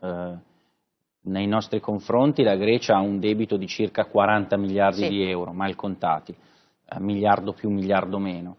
Eh, nei nostri confronti la Grecia ha un debito di circa 40 miliardi sì. di euro, mal contati, eh, miliardo più, miliardo meno.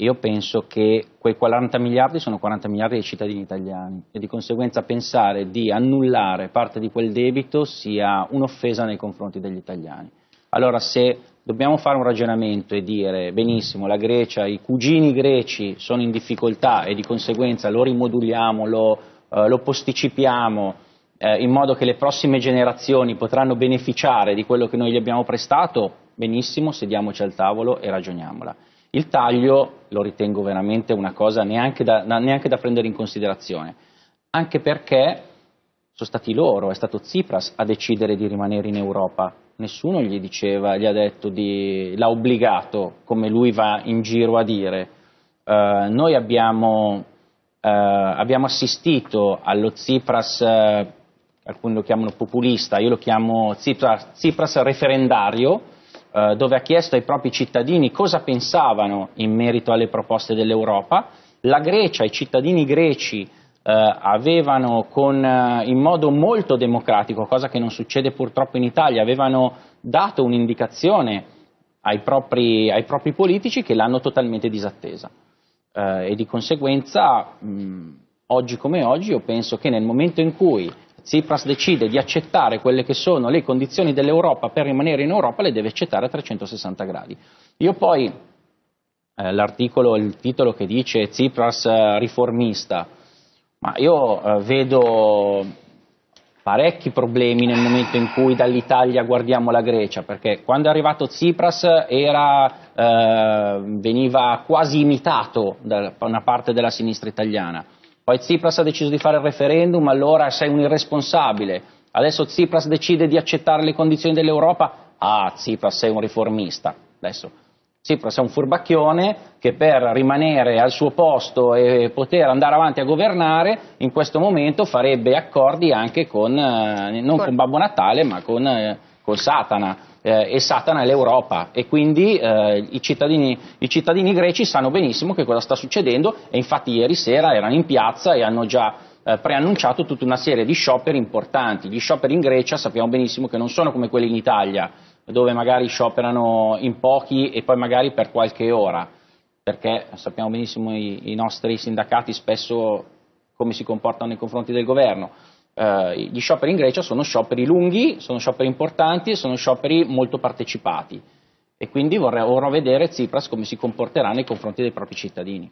Io penso che quei 40 miliardi sono 40 miliardi dei cittadini italiani e di conseguenza pensare di annullare parte di quel debito sia un'offesa nei confronti degli italiani. Allora se dobbiamo fare un ragionamento e dire benissimo la Grecia, i cugini greci sono in difficoltà e di conseguenza lo rimoduliamo, lo, eh, lo posticipiamo eh, in modo che le prossime generazioni potranno beneficiare di quello che noi gli abbiamo prestato, benissimo, sediamoci al tavolo e ragioniamola. Il taglio lo ritengo veramente una cosa neanche da, neanche da prendere in considerazione, anche perché sono stati loro, è stato Tsipras a decidere di rimanere in Europa. Nessuno gli diceva, gli ha detto di, l'ha obbligato, come lui va in giro a dire. Eh, noi abbiamo eh, abbiamo assistito allo Tsipras, eh, alcuni lo chiamano populista, io lo chiamo Tsipras, Tsipras referendario, eh, dove ha chiesto ai propri cittadini cosa pensavano in merito alle proposte dell'Europa. La Grecia, i cittadini greci eh, avevano con, in modo molto democratico, cosa che non succede purtroppo in Italia, avevano dato un'indicazione ai propri, ai propri politici che l'hanno totalmente disattesa. Eh, e di conseguenza mh, oggi come oggi io penso che nel momento in cui Tsipras decide di accettare quelle che sono le condizioni dell'Europa per rimanere in Europa, le deve accettare a 360 gradi. Io poi eh, l'articolo, il titolo che dice Tsipras eh, riformista, ma io eh, vedo parecchi problemi nel momento in cui dall'Italia guardiamo la Grecia, perché quando è arrivato Tsipras era, eh, veniva quasi imitato da una parte della sinistra italiana. Poi Tsipras ha deciso di fare il referendum, allora sei un irresponsabile. Adesso Tsipras decide di accettare le condizioni dell'Europa, ah Tsipras sei un riformista. Adesso Tsipras è un furbacchione che per rimanere al suo posto e poter andare avanti a governare in questo momento farebbe accordi anche con, eh, non con Babbo Natale ma con, eh, con Satana eh, e Satana è l'Europa e quindi eh, i, cittadini, i, cittadini, greci sanno benissimo che cosa sta succedendo e infatti ieri sera erano in piazza e hanno già eh, preannunciato tutta una serie di scioperi importanti. Gli scioperi in Grecia sappiamo benissimo che non sono come quelli in Italia, dove magari scioperano in pochi e poi magari per qualche ora, perché sappiamo benissimo i, i nostri sindacati spesso come si comportano nei confronti del governo. Eh, gli scioperi in Grecia sono scioperi lunghi, sono scioperi importanti e sono scioperi molto partecipati e quindi vorrei, vorrò vedere Tsipras come si comporterà nei confronti dei propri cittadini.